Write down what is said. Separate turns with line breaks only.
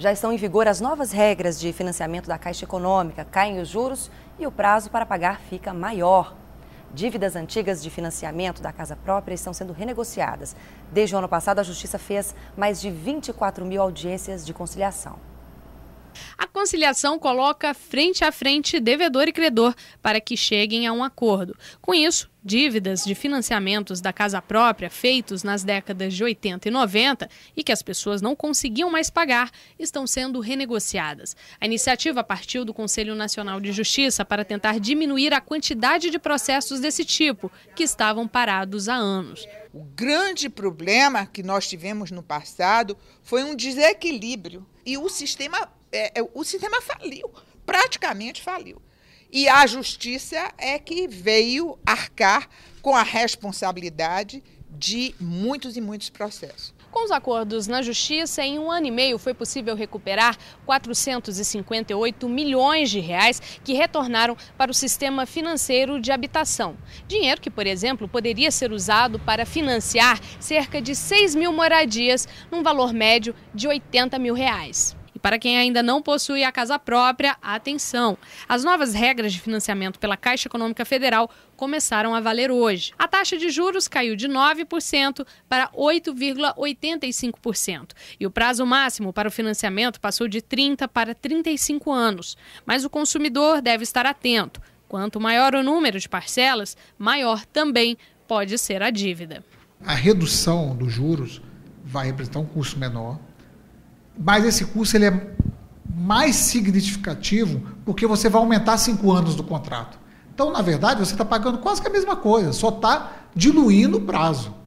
já estão em vigor as novas regras de financiamento da Caixa Econômica, caem os juros e o prazo para pagar fica maior. Dívidas antigas de financiamento da casa própria estão sendo renegociadas. Desde o ano passado, a Justiça fez mais de 24 mil audiências de conciliação
a conciliação coloca frente a frente devedor e credor para que cheguem a um acordo. Com isso, dívidas de financiamentos da casa própria feitos nas décadas de 80 e 90 e que as pessoas não conseguiam mais pagar estão sendo renegociadas. A iniciativa partiu do Conselho Nacional de Justiça para tentar diminuir a
quantidade de processos desse tipo que estavam parados há anos. O grande problema que nós tivemos no passado foi um desequilíbrio e o sistema é, é, o sistema faliu, praticamente faliu. E a justiça é que veio arcar com a responsabilidade de muitos e muitos processos. Com os
acordos na justiça, em um ano e meio foi possível recuperar 458 milhões de reais que retornaram para o sistema financeiro de habitação. Dinheiro que, por exemplo, poderia ser usado para financiar cerca de 6 mil moradias, num valor médio de 80 mil reais. Para quem ainda não possui a casa própria, atenção! As novas regras de financiamento pela Caixa Econômica Federal começaram a valer hoje. A taxa de juros caiu de 9% para 8,85%. E o prazo máximo para o financiamento passou de 30 para 35 anos. Mas o consumidor deve estar atento. Quanto maior o número de parcelas, maior também pode ser a dívida.
A redução dos juros vai representar um custo menor mas esse curso ele é mais significativo porque você vai aumentar cinco anos do contrato. Então, na verdade, você está pagando quase que a mesma coisa, só está diluindo o prazo.